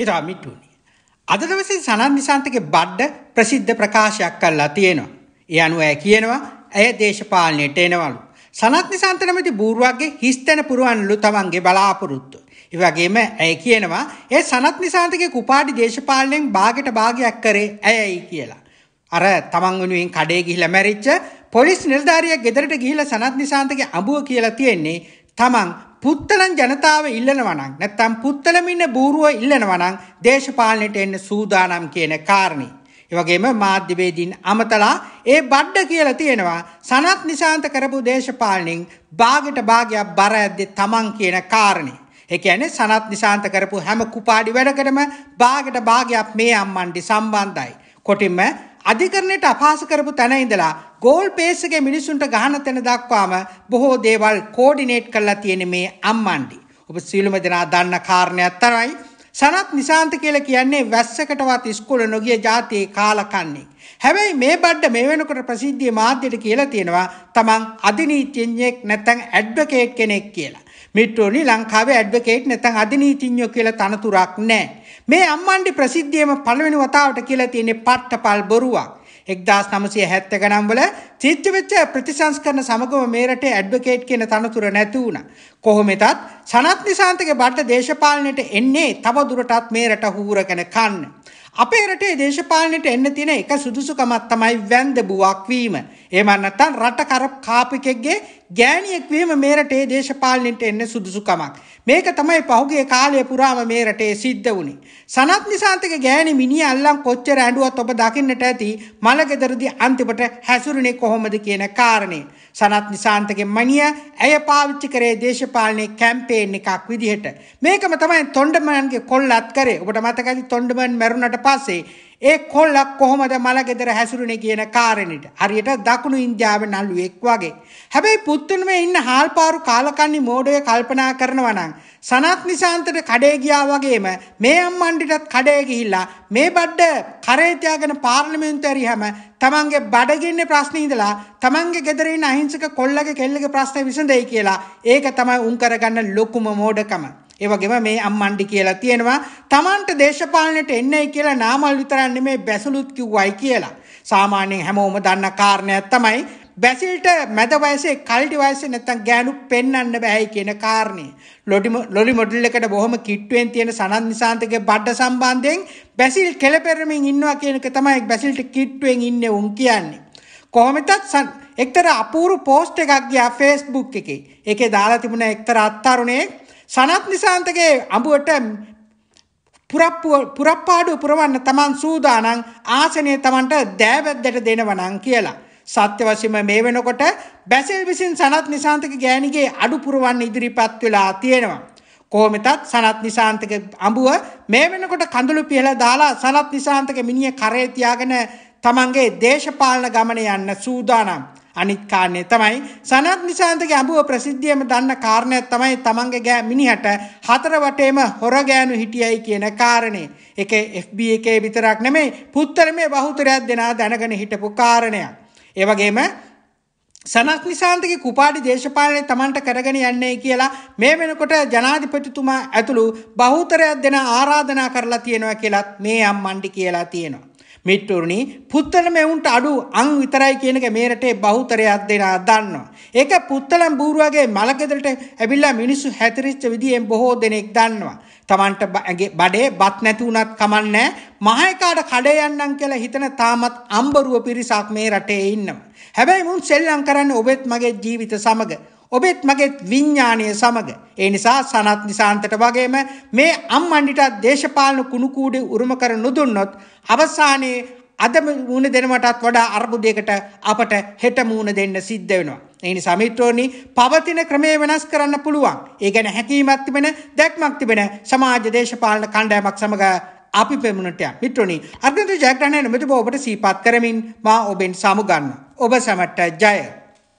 හිරාමිටුනි. අද දවසේ සනන් නිසාන්තගේ බඩ්ඩ ප්‍රසිද්ධ ප්‍රකාශයක් කළා තියෙනවා. ඒ අනුව ඇය කියනවා ඇය දේශපාලනයට එනවලු. සනත් නිසාන්ත නැමැති බූරුවගේ හිස්තැන පුරවන්නලු තමන්ගේ බලාපොරොත්තු. ඒ වගේම ඇය කියනවා ඒ සනත් නිසාන්තගේ කුපාඩි දේශපාලනයෙන් භාගයට භාගයක් කරේ ඇයයි කියලා. අර තමන් වෙනුවෙන් කඩේ ගිහිලා මැරිච්ච පොලිස් නිලධාරියෙක් ගෙදරට ගිහිලා සනත් නිසාන්තගේ අඹුව කියලා තියෙන්නේ තමන් පුත්තලන් ජනතාව ඉල්ලනවනං නැත්තම් පුත්තලමින්න බූරුව ඉල්ලනවනං දේශපාලනයට එන්න සූදානම් කියන කාරණේ. එවගේම මාධ්‍යවේදීන් අමතලා ඒ බඩ්ඩ කියලා තියෙනවා සනත් නිශාන්ත කරපු දේශපාලනින් භාගට භාගයක් බර ඇද්දේ තමන් කියන කාරණේ. ඒ කියන්නේ සනත් නිශාන්ත කරපු හැම කුපාඩි වැඩකටම භාගට භාගයක් මේ අම්මන්ටි සම්බන්ධයි. කොටින්ම අධිකරණයට අපහාස කරපු තැන ඉඳලා ගෝල් පේස් එකේ මිනිසුන්ට ගහන තැන දක්වාම බොහෝ දේවල් කෝඩිනේට් කරලා තියෙන මේ අම්මණ්ඩි. ඔබ සියලුම දෙනා දන්න කාරණයක් තරයි සනත් නිසාන්ත කියලා කියන්නේ වැස්සකටවත් ඉස්කෝල නොගිය જાතියේ කාලකන්නේ. හැබැයි මේ බඩ මේ වෙනකොට ප්‍රසිද්ධියේ මාධ්‍යයට කියලා තියෙනවා තමන් අධිනීතිඥයෙක් නැත්නම් ඇඩ්වොකේට් කෙනෙක් කියලා. මිත්‍රෝනි ලංකාවේ ඇඩ්වොකේට් නැත්නම් අධිනීතිඥයෝ කියලා තනතුරක් නැහැ. මේ අම්මන්ඩි ප්‍රසිද්ධියම පළවෙනි වතාවට කියලා තියෙන්නේ පට්ටපල් බොරුවක්. 1970 ගණන්වල චිත්ත වෙච්ච ප්‍රතිසංස්කරණ සමගම මේරට ඇඩ්වොකේට් කියන තනතුර නැති වුණා. කොහොමෙතත් සනත් නිසාන්තගේ බට දේශපාලනයට එන්නේ තව දුරටත් මේරට හූරගෙන කන්න. අපේ රටේ දේශපාලනයට එන්න තියෙන එක සුදුසුකමක් තමයි වැන්දබුවක් වීම. එහෙම නැත්නම් රට කර කාපිකෙක්ගේ ගෑණියෙක් වීම මේ රටේ දේශපාලනයට එන්නේ සුදුසුකමක්. මේක තමයි පහුගිය කාලය පුරාම මේ රටේ සිද්ධ වුණේ. සනත් නිසාන්තගේ ගෑණි මිනිහ අල්ලන් කොච්චර ඇඬුවත් ඔබ දකින්නට ඇති මලගෙදරදී අන්තිමට හැසුරුනේ කොහොමද කියන කාරණේ. සනත් නිසාන්තගේ මණිය ඇය පාවිච්චි කරේ දේශපාලනයේ කැම්පේන් එකක් විදිහට. මේකම තමයි තොණ්ඩමන්ගේ කොල්ලත් කරේ. ඔබට මතකයි තොණ්ඩමන් මැරුණට පස්සේ ඒ කොල්ලක් කොහොමද මලගෙදර හැසිරුණේ කියන කාරණෙට. හරියට දකුණු ඉන්දියාවේ නළුවෙක් වගේ. හැබැයි පුත්තුණමේ ඉන්න හාල්පාරු කාලකන්ණි මෝඩය කල්පනා කරනවා නම් සනත් නිසාන්තට කඩේ ගියා වගේම මේ අම්මන්ඩිටත් කඩේ ගිහිල්ලා මේ බඩ කරේ තියාගෙන පාර්ලිමේන්තුවට ඇරියම තමන්ගේ බඩගින්නේ ප්‍රශ්නේ ඉඳලා තමන්ගේ ගෙදර ඉන්න අහිංසක කොල්ලගේ කෙල්ලගේ ප්‍රශ්නේ විසඳෙයි කියලා ඒක තමයි උන් කරගන්න ලොකුම මෝඩකම. ඒ වගේම මේ අම්මණ්ඩි කියලා තියෙනවා Tamanට දේශපාලනයට එන්නයි කියලා නාමල් විතරක් නෙමේ බැසලුත් කිව්වයි කියලා. සාමාන්‍යයෙන් හැමෝම දන්න කාරණයක් තමයි බැසිල්ට මැද වයසේ කල්ටි වයසේ නැත්තම් ගෑනු පෙන්වන්න බෑයි කියන කාරණේ. ලොලි මොඩල් එකට බොහොම කිට්ටුවෙන් තියෙන සනන් නිසාන්තගේ බඩ සම්බන්ධයෙන් බැසිල් කෙලපෙරමින් ඉන්නවා කියන එක තමයි බැසිල්ට කිට්ටුවෙන් ඉන්නේ උන් කියන්නේ. කොහොමදත් එක්තර අපූරු පෝස්ට් එකක් ගියා Facebook එකේ. ඒකේ දාලා තිබුණා එක්තර අත්තරුණේ සනත් නිසාන්තගේ අඹුවට පුරප්පාඩු පුරවන්න තමන් සූදානම් ආසනය තමන්ට දෑවැද්දට දෙනවනම් කියලා. සත්‍ය වශයෙන්ම මේ වෙනකොට බැසෙල් විසින් සනත් නිසාන්තක ගෑණිගේ අඩු පුරවන්න ඉදිරිපත් වෙලා තියෙනවා. කොහොමතත් සනත් නිසාන්තක අඹුව මේ වෙනකොට කඳුළු පිහලා දාලා සනත් නිසාන්තක මිනිහ කරේ තියාගෙන තමන්ගේ දේශපාලන ගමන යන්න සූදානම්. අනිත් කාරණේ තමයි සනත් නිසාන්තගේ අඹුව ප්‍රසිද්ධියම දන්න කාරණයක් තමයි තමන්ගේ ගෑ මිනිහට හතර වටේම හොර ගෑනු හිටියයි කියන කාරණේ. ඒක FB එකේ විතරක් නෙමෙයි පුත්තරමේ බහුතරයක් දෙනා දැනගෙන හිටපු කාරණයක්. ඒ වගේම සනත් නිසාන්තගේ කුපාඩි දේශපාලනය තමන්ට කරගෙන යන්නේ කියලා මේ වෙනකොට ජනාධිපතිතුමා ඇතුළු බහුතරයක් දෙන ආරාධනා කරලා තියෙනවා කියලත් මේ අම්මන්ඩි කියලා තියෙනවා. මිට්ටුරුණි පුත්තලම එවුන්ට අඩු අං විතරයි කියන එක මේ රටේ බහුතරයක් දෙනා දන්නවා. ඒක පුත්තලම් බූරුවගේ මලකෙදරට ඇවිල්ලා මිනිස්සු හැතිරිච්ච විදියෙන් බොහෝ දෙනෙක් දන්නවා. Tamanට බඩේ බත් නැති වුණත් කමන්නේ මහේකාට කඩේ යන්නම් කියලා හිතන තාමත් අම්බරුව පිරිසක් මේ රටේ ඉන්නවා. හැබැයි මුන් සෙල්ලම් කරන්නේ ඔබෙත් මගේ ජීවිත සමග. ඔබෙත් මගේත් විඤ්ඥානය සමඟ. ඒ නිසා සනත් නිසාන්තට වගේම මේ අම්මන්ඩිටත් දේශපාලන කුණුකූඩි උරුම කර නොදුන්නොත් අවසානයේ අදම මුණ දෙනවටත් වඩා අර්බුදයකට අපට හෙට මුණ දෙන්න සිද්ධ වෙනවා. එනි සමිත්‍රෝණි පවතින ක්‍රමය වෙනස් කරන්න පුළුවන්. ඒ ගැන හැකීමක් තිබෙන දැක්මක් තිබෙන සමාජ දේශපාලන කණ්ඩායමක් සමග අපි පෙමුණට යම්. මිත්‍රෝණි අර්ගන්ත ජයග්‍රහණය නොමැතිව ඔබට සීපත් කරමින් මා ඔබෙන් සමුගන්න. ඔබ සැමට ජය.